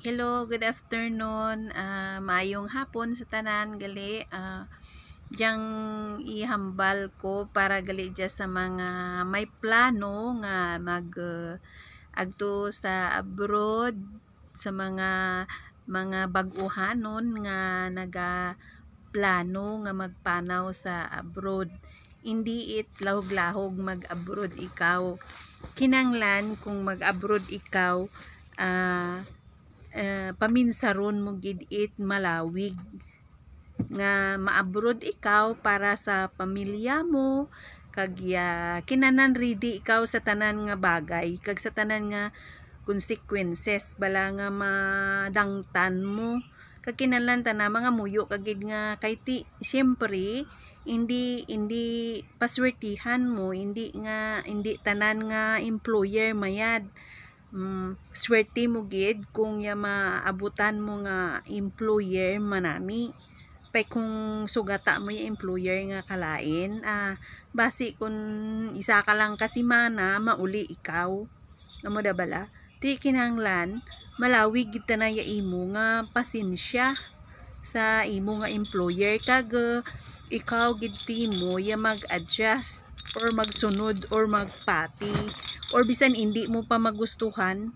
Hello, good afternoon. Uh, maayong hapon sa tanan gali. Uh, ah, diyang ihambal ko para gali dyan sa mga may plano nga mag uh, agto sa abroad sa mga mga baguhanon nga naga plano nga magpanaw sa abroad. Hindi it lahog-lahog mag-abroad ikaw. Kinanglan kung mag-abroad ikaw, ah, uh, uh, paminsaron mo gid it malawig nga maabrod ikaw para sa pamilya mo kag uh, kinanan ready ikaw sa tanan nga bagay kag sa tanan nga consequences bala nga madangtan mo kag kinanan ta mga muyo kag gid nga kay ti syempre hindi hindi paswertihan mo hindi nga hindi tanan nga employer mayad um, swerte mo gid kung ya maabutan mo nga employer manami pay kung sugata mo yung employer nga kalain ah, basi kun isa ka lang kasi mana mauli ikaw amo da bala ti kinahanglan malawi gid tanaya imo nga pasensya sa imo nga employer kag ikaw gid ti mo ya mag-adjust or magsunod or magpati or bisan hindi mo pa magustuhan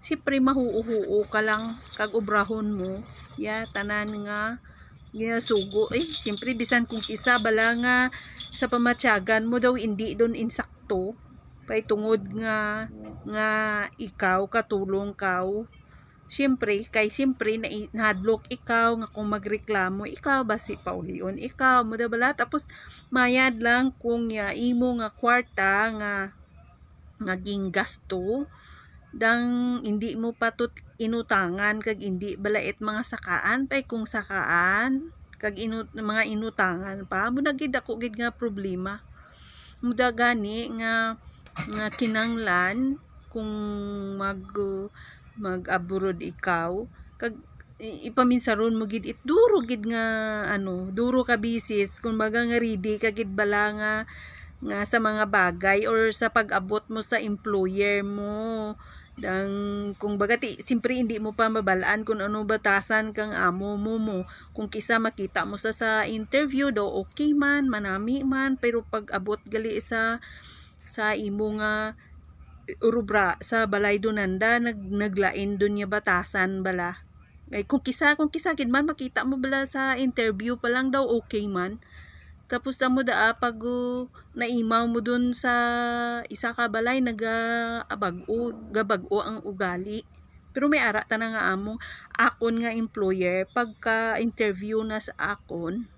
siyempre mahuuhuo ka lang kag obrahon mo ya tanan nga ginasugo yeah, eh siyempre bisan kung isa bala nga sa pamatyagan mo daw hindi don insakto pay tungod nga nga ikaw katulong kaw siyempre kay siyempre na hadlok ikaw nga kung magreklamo ikaw ba si paulion ikaw mo daw bala tapos mayad lang kung ya imo nga kwarta nga naging gasto dang hindi mo patut inutangan kag hindi balait mga sakaan pay kung sakaan kag inut mga inutangan pa mo gid ako gid nga problema muda gani nga nga kinanglan kung mag mag abroad ikaw kag ipaminsaron mo gid it duro gid nga ano duro ka bisis kung baga nga ready ka gid bala nga nga sa mga bagay or sa pag-abot mo sa employer mo dang kung bagati simpre hindi mo pa mabalaan kung ano batasan kang amo mo mo kung kisa makita mo sa sa interview do okay man manami man pero pag abot gali sa sa imo nga rubra sa balay dunanda nag naglain dun niya batasan bala ay kung kisa kung kisa gid man makita mo bala sa interview pa lang daw okay man tapos mo da pag uh, naimaw mo dun sa isa ka balay nagabag-o, gabag-o ang ugali. Pero may ara ta na nga among akon nga employer pagka interview na sa akon.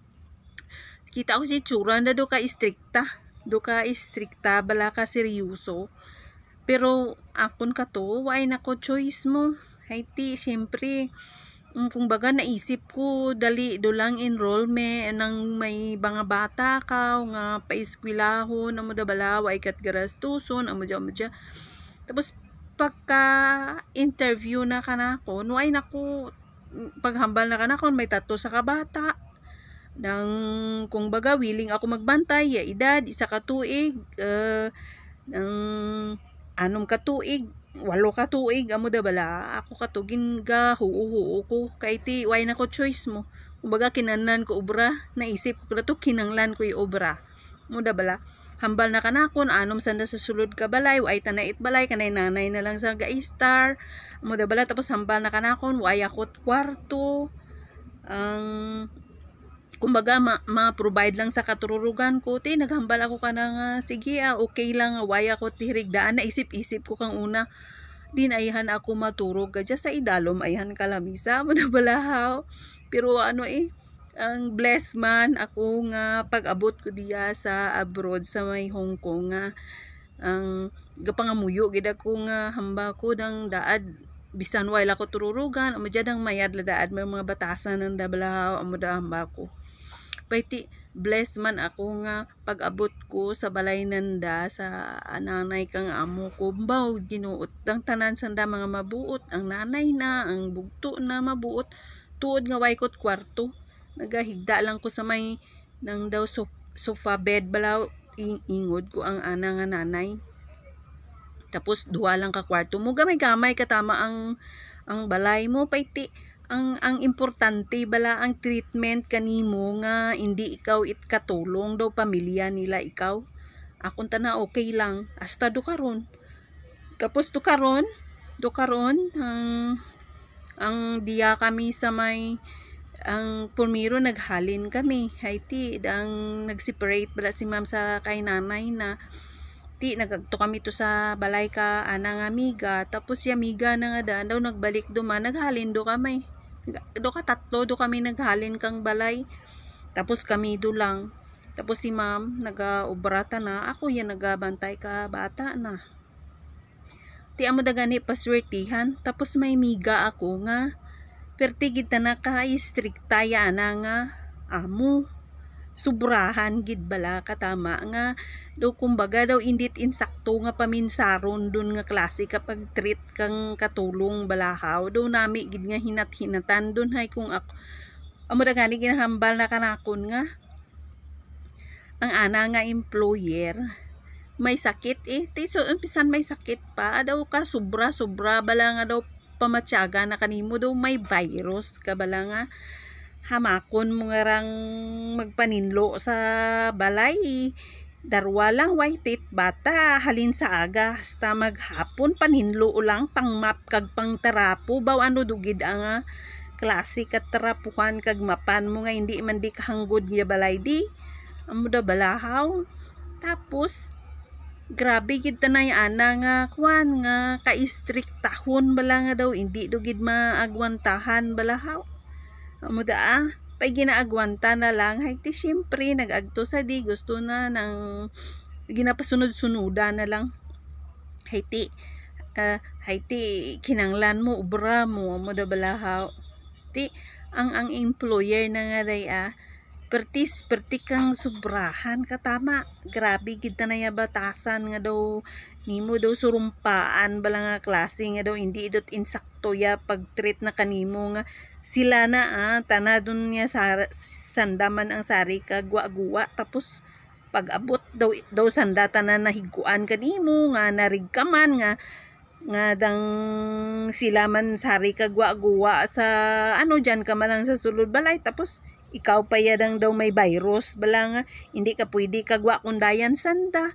Kita ko si Chura na do ka istrikta. Do ka istrikta, bala ka seryoso. Pero akon ka to, why na ko choice mo. Haiti, syempre, Mm, kumbaga naisip ko dali do lang enrollment nang may mga bata ka nga paeskwelahon amo da balawa ikat garastuson amo dya amo dya tapos pagka interview na kanako no ay nako paghambal na kanako may tatlo sa kabata nang kung baga willing ako magbantay ya edad isa ka tuig uh, eh, ng anong katuig walo ka tuig amo da bala ako ka tugin ka huuhuo ko kay ti way na ko choice mo kumbaga kinanan ko obra naisip ko to kinanglan ko yung obra mo da bala hambal na kanakon anom sanda sa sulod ka balay way tanait balay kanay nanay na lang sa ga star mo da bala tapos hambal na kanakon way ako kwarto ang um, kumbaga ma-provide lang sa katururugan ko te naghambal ako ka nga sige ah okay lang ah, waya ko tirigdaan na isip isip ko kang una din ayhan ako maturog kadya sa idalom ayhan kalamisa manabalahaw pero ano eh ang bless man ako nga pag-abot ko diya sa abroad sa may Hong Kong nga ah. ang gapangamuyo gid ako nga hamba ko dang daad bisan wala ko tururugan amo jadang mayad la daad may mga batasan ng dabalaw amo da hamba ko Paiti, bless man ako nga pag-abot ko sa balay nanda sa nanay kang amo ko. Baw, ginuot ang tanan sanda mga mabuot. Ang nanay na, ang bugto na mabuot. Tuod nga waykot kwarto. Nagahigda lang ko sa may nang daw sofa bed balaw. Ing ingod ko ang ana nga nanay. Tapos duha lang ka kwarto mo. Gamay-gamay katama ang ang balay mo paiti ang ang importante bala ang treatment kanimo nga hindi ikaw it katulong daw pamilya nila ikaw akong tana okay lang hasta do karon tapos do karon do karon ang ang diya kami sa may ang pumiro naghalin kami hay ti ang nagseparate bala si ma'am sa kay nanay na ti nagagto kami to sa balay ka anang amiga tapos si amiga na nga daan daw nagbalik do man naghalin do kami do ka tatlo do kami naghalin kang balay tapos kami do lang tapos si ma'am nag-ubrata na ako yan nagabantay ka bata na ti amo da paswertihan tapos may miga ako nga pertigid na ka istriktaya na nga amo subrahan gid bala katama nga do kumbaga daw indit insakto nga paminsaron dun nga klase kapag treat kang katulong balahaw do nami gid nga hinat-hinatan dun hay kung ako amo da gani ginahambal na kanakon nga ang ana nga employer may sakit eh tiso umpisan may sakit pa daw ka sobra sobra bala nga daw pamatyaga na kanimo daw may virus ka bala nga hamakon mo nga rang magpaninlo sa balay darwalang waitit bata halin sa aga hasta maghapon paninlo ulang pang kag pang tarapo baw ano dugid ang klasik ah, klase katarapuhan kag mapan mo nga hindi man di kahanggod niya balay di amo da balahaw tapos grabe gid tanay ana nga kwan nga ka-strict tahon bala nga daw hindi do gid maagwantahan balahaw Amo daa, ah. pay ginaagwanta na lang. Hay ti syempre nagagto sa di gusto na nang ginapasunod-sunoda na lang. Hay ti uh, hay ti kinanglan mo ubra mo amo balahaw. Ti ang ang employer na nga day ah, pertis perti kang sobrahan katama grabe gid na ya batasan nga daw nimo daw surumpaan bala nga klase nga daw hindi idot insakto ya pag treat na kanimo nga sila na ah, tanadon niya sa sandaman ang sari ka guwa-guwa tapos pag abot daw, daw sanda tanan na higuan kanimo nga narig ka man nga nga dang sila man sari ka guwa-guwa sa ano dyan ka man lang sa sulod balay tapos ikaw pa yadang daw may virus bala nga hindi ka pwede ka guwa kundayan sanda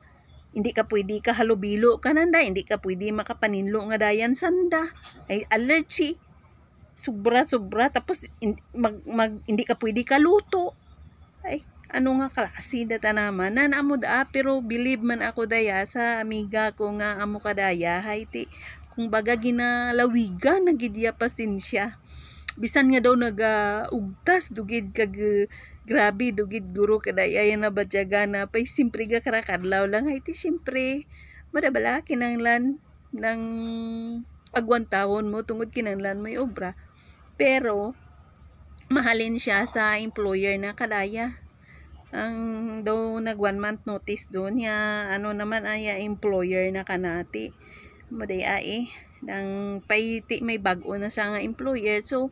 hindi ka pwede ka halubilo kananda hindi ka pwede makapaninlo nga dayan sanda ay allergy Sobra, sobra. Tapos, in, mag, mag, hindi ka pwede kaluto. Ay, ano nga klase na tanaman. Nanamo da, pero believe man ako daya sa amiga ko nga amo ka daya Haiti, kung baga ginalawiga nagidiya pasensya. Bisan nga daw nagaugtas, dugid kag grabe, dugid guro kadaya yan na badyaga na pay simpre ga karakadlaw lang. Haiti, simpre, madabala kinanglan ng agwantawon mo tungod kinanglan mo obra pero, mahalin siya sa employer na kalaya Ang daw nag one month notice doon niya, ano naman ay ah, employer na kanati. Maday ay, ah, eh, nang paiti may bago na sa nga employer. So,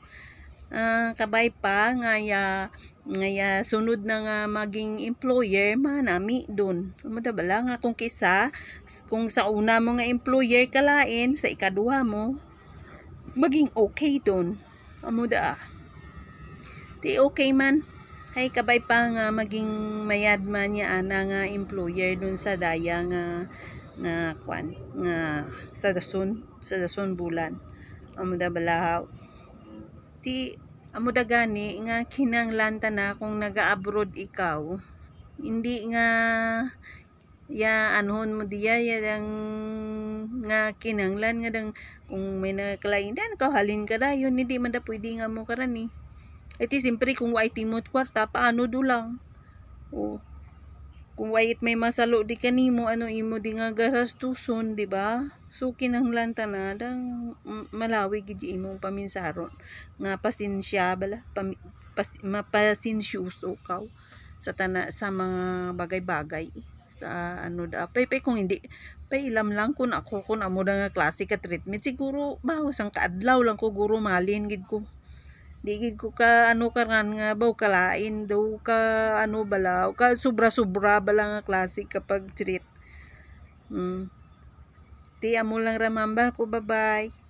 uh, kabay pa nga ya, nga sunod na nga maging employer manami doon. Madabala nga kung kisa, kung sa una mo nga employer kalain, sa ikaduha mo, maging okay doon amuda ah. ti okay man hay kabay pa nga maging mayad man niya ana ah, nga employer dun sa daya nga nga kwan nga sa dason sa dason bulan amuda balahaw ti amuda gani nga kinanglanta na kung naga-abroad ikaw hindi nga ya anhon mo diya yang nga kinanglan nga dang kung may nakalindan kahalin ka yun hindi man da pwede nga mo karani eh. iti simpre kung wa timot kwarta paano do lang o kung wait may masalo di kanimo ano imo di nga garastuson di ba so kinanglan tanada malawi gid imong paminsaron nga pasensya bala pam, pas, mapasinsyoso kaw sa tana sa mga bagay-bagay sa ano da pay pay kung hindi pay ilam lang kun ako kun amo nga classic ka treatment siguro bawas ang kaadlaw lang ko guro malin gid ko di gid ko ka ano karan nga baw kalain daw ka ano balaw ka sobra sobra bala nga classic kapag treat mm. Ti amo lang remember ko bye bye